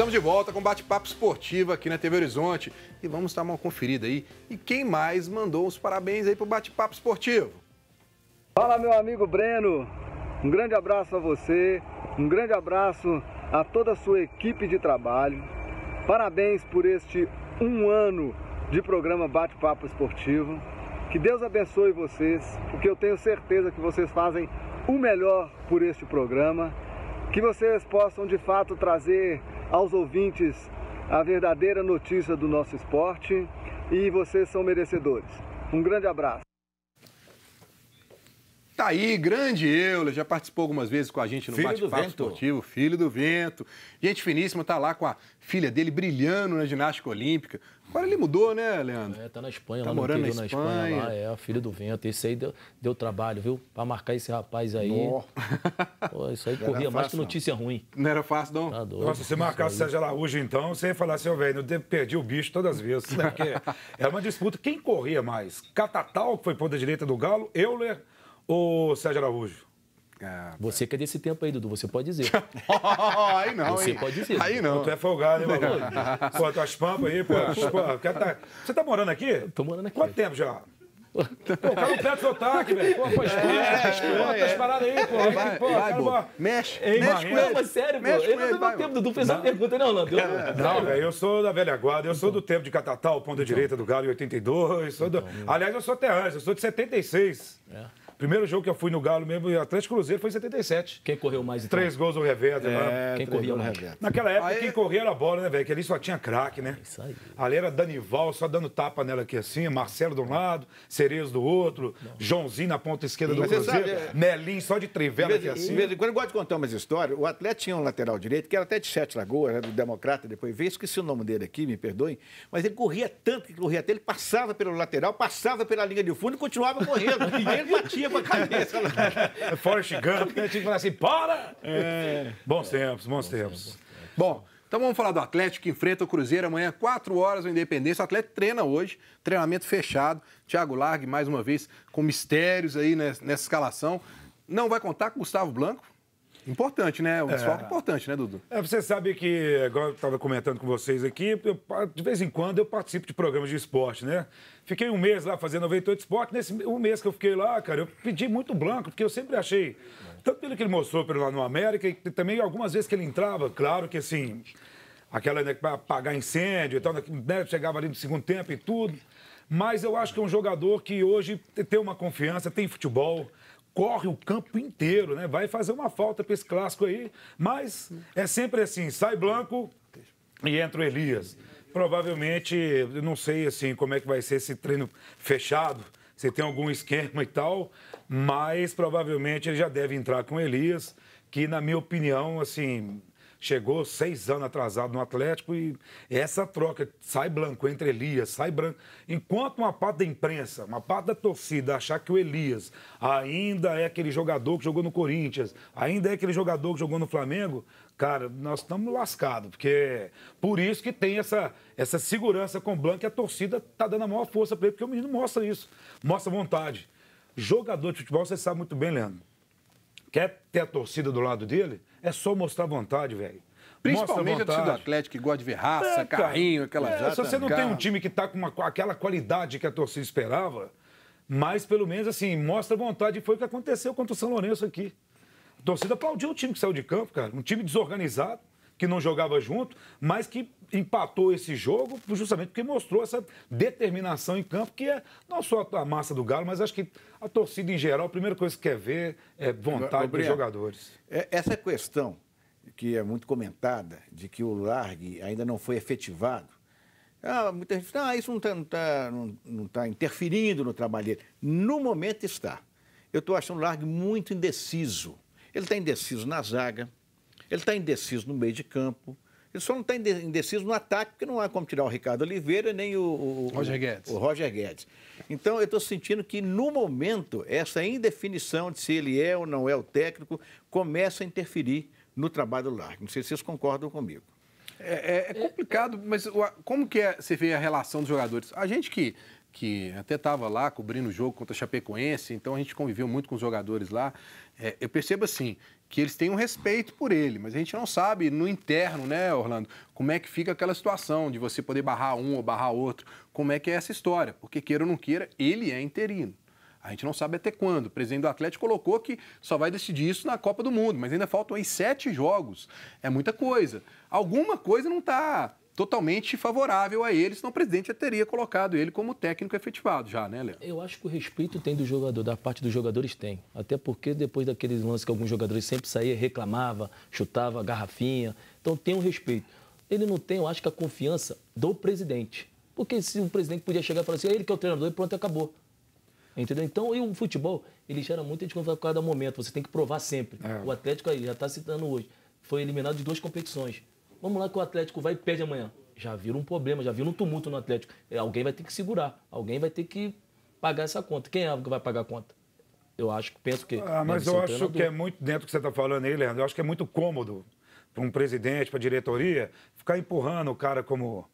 Estamos de volta com bate-papo esportivo aqui na TV Horizonte e vamos dar uma conferida aí. E quem mais mandou os parabéns aí pro bate-papo esportivo? Fala meu amigo Breno, um grande abraço a você, um grande abraço a toda a sua equipe de trabalho. Parabéns por este um ano de programa Bate-Papo Esportivo. Que Deus abençoe vocês, porque eu tenho certeza que vocês fazem o melhor por este programa. Que vocês possam de fato trazer aos ouvintes a verdadeira notícia do nosso esporte e vocês são merecedores. Um grande abraço. Tá aí, grande Euler, já participou algumas vezes com a gente no bate-papo esportivo, filho do vento. Gente finíssima, tá lá com a filha dele brilhando na ginástica olímpica. Agora ele mudou, né, Leandro? É, tá na Espanha, tá lá morando no na Espanha. Na Espanha lá, é, filho do vento. Esse aí deu, deu trabalho, viu? Pra marcar esse rapaz aí. Pô, isso aí não corria mais que notícia ruim. Não era fácil, não. Tá doido, Nossa, se marcasse Sérgio Araújo, então, você ia falar assim, velho, eu perdi o bicho todas as vezes. Né? Porque era uma disputa. Quem corria mais? Catatal, que foi ponta direita do Galo, Euler. Ô, Sérgio Araújo. Ah, tá. você que é desse tempo aí, Dudu, você pode dizer. aí não, Você hein? pode dizer. Aí não. Tu é folgado, hein, maluco? pô, tuas é pampas aí, pô. pô tá... Você tá morando aqui? Tô morando aqui. Quanto tempo já? Pô, o cara não pega o velho. Pô, pô, escuta, é, escuta é, as é. paradas aí, pô. Vai, vai, pô, vai, pô. Mexe, Ei, mexe com ele. Mas sério, mexe pô. Ele não é deu tempo, Dudu fez uma pergunta, né, não, Lando. Não, velho, eu sou da velha guarda, eu sou do então. tempo de Catatal, ponta então. direita do Galo em 82. Sou do... Então, Aliás, eu sou até antes, eu sou de 76. É. Primeiro jogo que eu fui no Galo mesmo, Atlético Cruzeiro, foi em 77. Quem correu mais? Então? Três gols no revés. É, quem corria no revés. Naquela época, aí... quem corria era a bola, né, velho? Que ali só tinha craque, né? Isso aí. Ali era Danival só dando tapa nela aqui assim, Marcelo de um lado, Cerezo do outro, Não. Joãozinho na ponta esquerda do Mas Cruzeiro, sabe, é... Melim só de trivela aqui assim. Mesmo, quando eu gosto de contar umas histórias, o Atlético tinha um lateral direito, que era até de Sete Lagoas, era né, do Democrata, depois veio, esqueci o nome dele aqui, me perdoem, mas ele corria tanto que corria até, ele passava pelo lateral, passava pela linha de fundo e continuava correndo. E ele batia com a cabeça. Né? Forrest Gump, né? Tinha que falar assim, para! É, bons tempos, bons tempos. Bom, então vamos falar do Atlético que enfrenta o Cruzeiro amanhã, 4 horas no Independência. O Atlético treina hoje, treinamento fechado. Thiago Largue, mais uma vez, com mistérios aí nessa, nessa escalação. Não vai contar com o Gustavo Blanco, Importante, né? É. Um é. importante, né, Dudu? É, você sabe que, agora eu estava comentando com vocês aqui, eu, de vez em quando eu participo de programas de esporte, né? Fiquei um mês lá fazendo 98 Esporte. Nesse um mês que eu fiquei lá, cara, eu pedi muito Blanco, porque eu sempre achei, tanto pelo que ele mostrou pelo lá no América, e também algumas vezes que ele entrava, claro que assim, aquela né, para apagar incêndio e tal, né, né, chegava ali no segundo tempo e tudo. Mas eu acho que é um jogador que hoje tem uma confiança, tem futebol corre o campo inteiro, né? Vai fazer uma falta para esse clássico aí, mas é sempre assim, sai Blanco e entra o Elias. Provavelmente, eu não sei assim como é que vai ser esse treino fechado, se tem algum esquema e tal, mas provavelmente ele já deve entrar com o Elias, que na minha opinião, assim, chegou seis anos atrasado no Atlético e essa troca, sai branco entre Elias, sai branco. Enquanto uma parte da imprensa, uma parte da torcida achar que o Elias ainda é aquele jogador que jogou no Corinthians, ainda é aquele jogador que jogou no Flamengo, cara, nós estamos lascados, porque por isso que tem essa, essa segurança com o Blanco e a torcida está dando a maior força para ele, porque o menino mostra isso, mostra vontade. Jogador de futebol, você sabe muito bem, Leandro, quer ter a torcida do lado dele? É só mostrar vontade, velho. Principalmente a torcida do Atlético, que gosta de ver raça, é, carrinho, aquela é, jata. Se você não tem um time que está com uma, aquela qualidade que a torcida esperava, mas pelo menos assim, mostra vontade. Foi o que aconteceu contra o São Lourenço aqui. A torcida aplaudiu o time que saiu de campo, cara. Um time desorganizado, que não jogava junto, mas que empatou esse jogo justamente porque mostrou essa determinação em campo, que é não só a massa do Galo, mas acho que a torcida em geral, a primeira coisa que quer ver é vontade Gabriel, dos jogadores. É, essa questão, que é muito comentada, de que o Largue ainda não foi efetivado, ah, muita gente fala, ah, isso não está não tá, não, não tá interferindo no trabalho dele. No momento está. Eu estou achando o Largue muito indeciso. Ele está indeciso na zaga, ele está indeciso no meio de campo. Ele só não está indeciso no ataque, porque não há como tirar o Ricardo Oliveira nem o, o, Roger, Guedes. o Roger Guedes. Então, eu estou sentindo que, no momento, essa indefinição de se ele é ou não é o técnico começa a interferir no trabalho do Largo. Não sei se vocês concordam comigo. É, é, é complicado, mas como que é, você vê a relação dos jogadores? A gente que que até estava lá cobrindo o jogo contra a Chapecoense, então a gente conviveu muito com os jogadores lá. É, eu percebo assim que eles têm um respeito por ele, mas a gente não sabe no interno, né, Orlando, como é que fica aquela situação de você poder barrar um ou barrar outro, como é que é essa história, porque queira ou não queira, ele é interino. A gente não sabe até quando. O presidente do Atlético colocou que só vai decidir isso na Copa do Mundo, mas ainda faltam aí sete jogos. É muita coisa. Alguma coisa não está totalmente favorável a ele, senão o presidente já teria colocado ele como técnico efetivado já, né, Léo? Eu acho que o respeito tem do jogador, da parte dos jogadores tem. Até porque depois daqueles lances que alguns jogadores sempre saíam, reclamava, chutava, garrafinha. Então tem um respeito. Ele não tem, eu acho que a confiança do presidente. Porque se o presidente podia chegar e falar assim, é ele que é o treinador e pronto, acabou. Entendeu? Então, e o futebol, ele gera muita desconfiança a cada momento. Você tem que provar sempre. É. O Atlético aí já está citando hoje. Foi eliminado de duas competições. Vamos lá que o Atlético vai e perde amanhã. Já vira um problema, já vira um tumulto no Atlético. É, alguém vai ter que segurar, alguém vai ter que pagar essa conta. Quem é que vai pagar a conta? Eu acho, que penso que. Ah, mas eu acho que é muito, dentro do que você está falando aí, Leandro, eu acho que é muito cômodo para um presidente, para a diretoria, ficar empurrando o cara como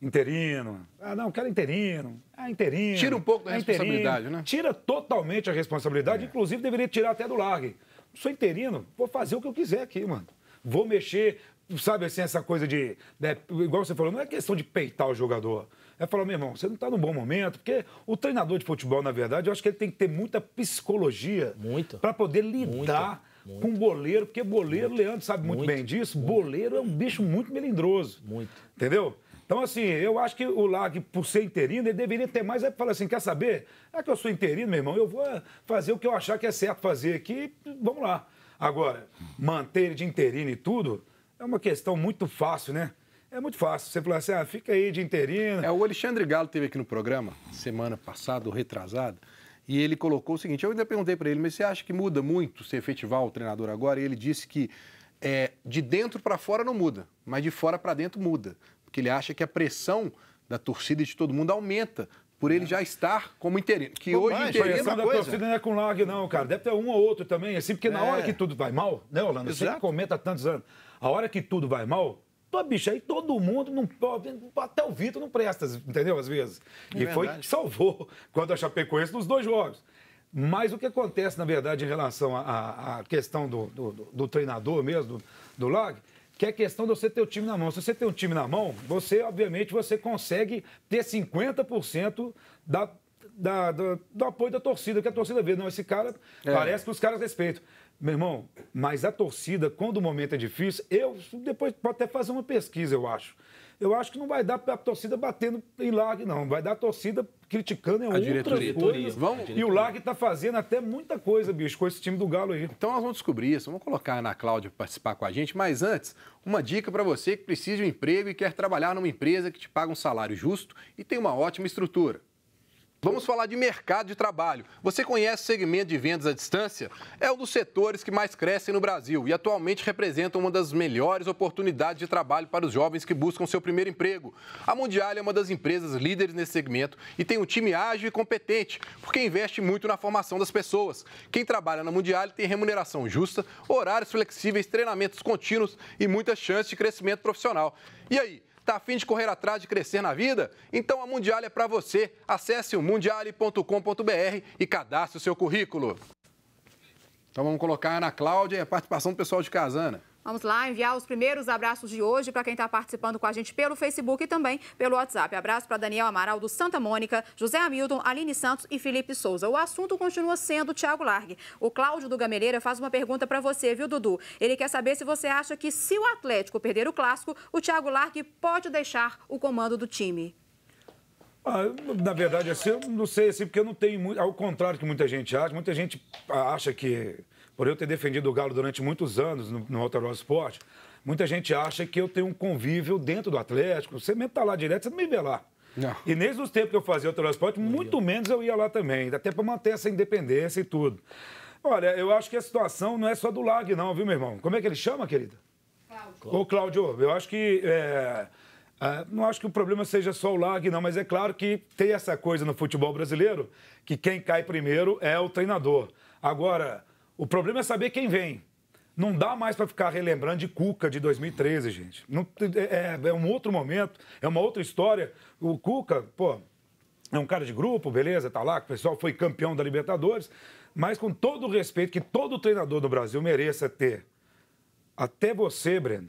interino. Ah, não, quero é interino. Ah, interino. Tira um pouco da é responsabilidade, interino. né? Tira totalmente a responsabilidade, é. inclusive deveria tirar até do largue. Sou interino, vou fazer o que eu quiser aqui, mano. Vou mexer, sabe assim, essa coisa de. Né, igual você falou, não é questão de peitar o jogador. É falar, meu irmão, você não está num bom momento, porque o treinador de futebol, na verdade, eu acho que ele tem que ter muita psicologia para poder lidar muito, com o goleiro, porque goleiro, muito, Leandro sabe muito, muito bem disso, muito. goleiro é um bicho muito melindroso. Muito. Entendeu? Então, assim, eu acho que o Lag, por ser interino, ele deveria ter mais. É falar assim: quer saber? É que eu sou interino, meu irmão, eu vou eh, fazer o que eu achar que é certo fazer aqui, vamos lá. Agora, manter ele de interino e tudo, é uma questão muito fácil, né? É muito fácil. Você falou assim, ah, fica aí de interino. É, o Alexandre Galo teve aqui no programa, semana passada ou retrasada, e ele colocou o seguinte: eu ainda perguntei para ele, mas você acha que muda muito se efetivar o treinador agora? E ele disse que é, de dentro para fora não muda, mas de fora para dentro muda. Porque ele acha que a pressão da torcida e de todo mundo aumenta por ele é. já estar como interino. Que Pô, hoje interino é uma torcida não é com lag, não, cara. Deve ter um ou outro também, assim, porque é. na hora que tudo vai mal, né, Orlando? Você comenta há tantos anos. A hora que tudo vai mal, Pô, bicha aí todo mundo, não, até o Vitor não presta, entendeu? Às vezes. É e foi que salvou quando a Chapecoense nos dois jogos. Mas o que acontece, na verdade, em relação à questão do, do, do, treinador mesmo, do, do Lag, que é a questão de você ter o time na mão. Se você tem um time na mão, você, obviamente, você consegue ter 50% da, da, do, do, apoio da torcida, que a torcida vê. Não, esse cara, é. parece que os caras respeitam. Meu irmão, mas a torcida, quando o momento é difícil, eu depois pode até fazer uma pesquisa, eu acho. Eu acho que não vai dar para a torcida batendo em lag, não. Vai dar a torcida criticando em a diretoria, coisas. Vamos, diretoria. E o lag está fazendo até muita coisa, bicho, com esse time do Galo aí. Então nós vamos descobrir isso. Vamos colocar a Ana Cláudia para participar com a gente. Mas antes, uma dica para você que precisa de um emprego e quer trabalhar numa empresa que te paga um salário justo e tem uma ótima estrutura. Vamos falar de mercado de trabalho. Você conhece o segmento de vendas à distância? É um dos setores que mais crescem no Brasil e atualmente representa uma das melhores oportunidades de trabalho para os jovens que buscam seu primeiro emprego. A Mundial é uma das empresas líderes nesse segmento e tem um time ágil e competente, porque investe muito na formação das pessoas. Quem trabalha na Mundial tem remuneração justa, horários flexíveis, treinamentos contínuos e muitas chances de crescimento profissional. E aí, Tá afim de correr atrás de crescer na vida? Então a Mundial é para você. Acesse o mundiale.com.br e cadastre o seu currículo. Então vamos colocar a Ana Cláudia e a participação do pessoal de Casana. Vamos lá enviar os primeiros abraços de hoje para quem está participando com a gente pelo Facebook e também pelo WhatsApp. Abraço para Daniel Amaral do Santa Mônica, José Hamilton, Aline Santos e Felipe Souza. O assunto continua sendo Tiago Largue. O Cláudio do Gameleira faz uma pergunta para você, viu, Dudu? Ele quer saber se você acha que se o Atlético perder o clássico, o Tiago Largue pode deixar o comando do time. Ah, na verdade, assim, eu não sei, assim, porque eu não tenho muito. Ao contrário do que muita gente acha, muita gente acha que por eu ter defendido o Galo durante muitos anos no, no Alteró Esporte, muita gente acha que eu tenho um convívio dentro do Atlético. Você mesmo está lá direto, você não me vê lá. Não. E mesmo os tempos que eu fazia o transporte, muito menos eu ia lá também, até para manter essa independência e tudo. Olha, eu acho que a situação não é só do LAG, não, viu, meu irmão? Como é que ele chama, querida? Cláudio. Ô, Cláudio, eu acho que. É... é não acho que o problema seja só o lag, não, mas é claro que tem essa coisa no futebol brasileiro que quem cai primeiro é o treinador. Agora, o problema é saber quem vem. Não dá mais para ficar relembrando de Cuca de 2013, gente. Não, é, é, é, um outro momento, é uma outra história. O Cuca, pô, é um cara de grupo, beleza, tá lá, o pessoal foi campeão da Libertadores, mas com todo o respeito que todo treinador do Brasil mereça ter, até você, Breno,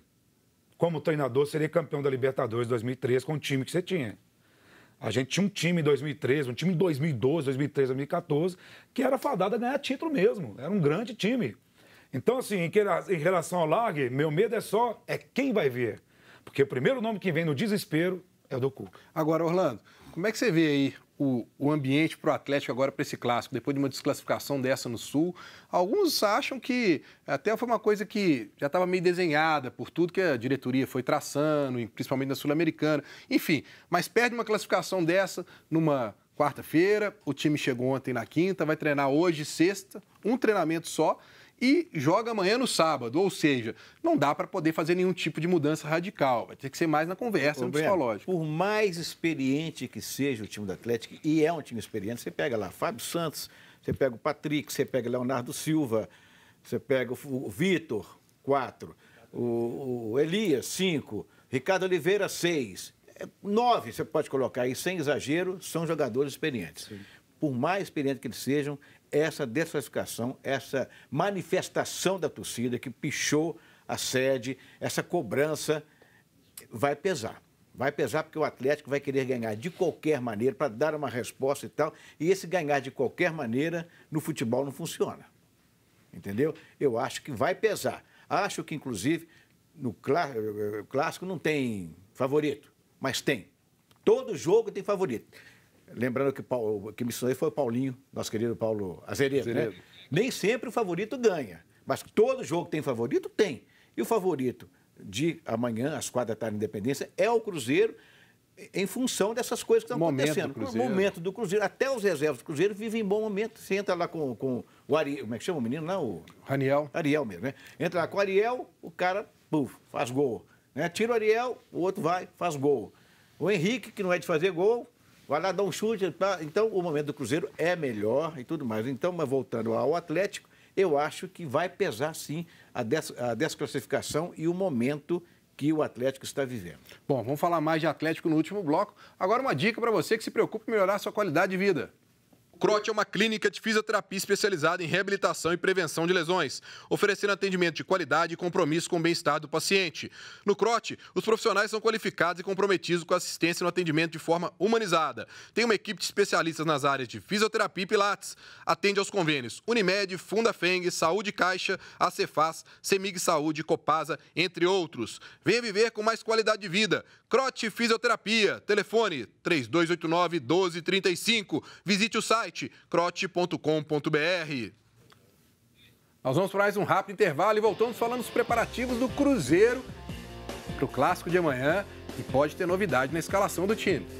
como treinador, seria campeão da Libertadores 2013 com o time que você tinha. A gente tinha um time em 2013, um time em 2012, 2013, 2014, que era fadado a ganhar título mesmo. Era um grande time. Então, assim, em relação ao Largue, meu medo é só é quem vai ver. Porque o primeiro nome que vem no desespero é o do Cuca. Agora, Orlando, como é que você vê aí o, o ambiente para o Atlético agora para esse clássico, depois de uma desclassificação dessa no Sul? Alguns acham que até foi uma coisa que já estava meio desenhada por tudo que a diretoria foi traçando, principalmente na Sul-Americana. Enfim, mas perde uma classificação dessa numa quarta-feira, o time chegou ontem na quinta, vai treinar hoje, sexta, um treinamento só e joga amanhã no sábado. Ou seja, não dá para poder fazer nenhum tipo de mudança radical. Vai ter que ser mais na conversa, Ô, no psicológico. Por mais experiente que seja o time do Atlético, e é um time experiente, você pega lá Fábio Santos, você pega o Patrick, você pega Leonardo Silva, você pega o Vitor, quatro, o, o Elias, cinco, Ricardo Oliveira, seis. É, nove, você pode colocar aí, sem exagero, são jogadores experientes. Sim por mais experientes que eles sejam, essa desclassificação, essa manifestação da torcida que pichou a sede, essa cobrança vai pesar. Vai pesar porque o Atlético vai querer ganhar de qualquer maneira para dar uma resposta e tal. E esse ganhar de qualquer maneira no futebol não funciona. Entendeu? Eu acho que vai pesar. Acho que, inclusive, no eh, eh, clássico não tem favorito, mas tem. Todo jogo tem favorito. Lembrando que o que missionário foi o Paulinho, nosso querido Paulo Azeredo, né? Nem sempre o favorito ganha, mas todo jogo tem favorito? Tem. E o favorito de amanhã, às quatro da tarde, Independência, é o Cruzeiro, em função dessas coisas que estão momento acontecendo. momento do Cruzeiro. Até os reservas do Cruzeiro vivem em bom momento. Você entra lá com, com o Ariel, como é que chama o menino lá? O... Raniel. Ariel mesmo, né? Entra lá com o Ariel, o cara, puf, faz gol. Né? Tira o Ariel, o outro vai, faz gol. O Henrique, que não é de fazer gol, vai lá, dar um chute. Tá? Então, o momento do Cruzeiro é melhor e tudo mais. Então, mas voltando ao Atlético, eu acho que vai pesar sim a, des a desclassificação e o momento que o Atlético está vivendo. Bom, vamos falar mais de Atlético no último bloco. Agora, uma dica para você que se preocupa em melhorar a sua qualidade de vida. CROT é uma clínica de fisioterapia especializada em reabilitação e prevenção de lesões, oferecendo atendimento de qualidade e compromisso com o bem-estar do paciente. No CROT, os profissionais são qualificados e comprometidos com a assistência no atendimento de forma humanizada. Tem uma equipe de especialistas nas áreas de fisioterapia e pilates. Atende aos convênios Unimed, Fundafeng, Saúde Caixa, Acefaz, Semig Saúde, Copasa, entre outros. Venha viver com mais qualidade de vida. CROT Fisioterapia. Telefone 3289 1235. Visite o site site crote.com.br. Nós vamos para mais um rápido intervalo e voltamos falando dos preparativos do Cruzeiro para o Clássico de amanhã e pode ter novidade na escalação do time.